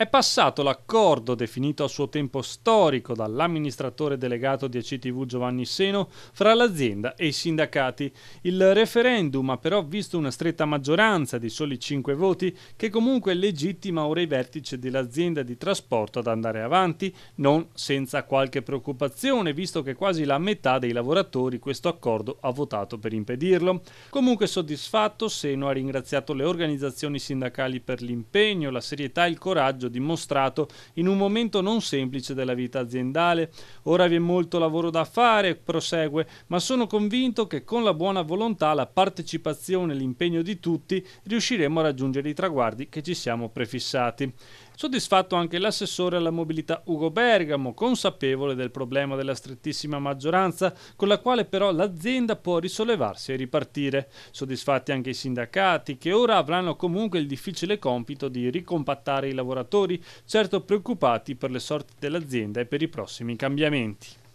È passato l'accordo definito a suo tempo storico dall'amministratore delegato di ACTV Giovanni Seno fra l'azienda e i sindacati. Il referendum ha però visto una stretta maggioranza di soli 5 voti che comunque legittima ora i vertici dell'azienda di trasporto ad andare avanti, non senza qualche preoccupazione visto che quasi la metà dei lavoratori questo accordo ha votato per impedirlo. Comunque soddisfatto, Seno ha ringraziato le organizzazioni sindacali per l'impegno, la serietà e il coraggio dimostrato in un momento non semplice della vita aziendale. Ora vi è molto lavoro da fare, prosegue, ma sono convinto che con la buona volontà, la partecipazione e l'impegno di tutti riusciremo a raggiungere i traguardi che ci siamo prefissati. Soddisfatto anche l'assessore alla mobilità Ugo Bergamo, consapevole del problema della strettissima maggioranza, con la quale però l'azienda può risollevarsi e ripartire. Soddisfatti anche i sindacati, che ora avranno comunque il difficile compito di ricompattare i lavoratori lavoratori, certo preoccupati per le sorti dell'azienda e per i prossimi cambiamenti.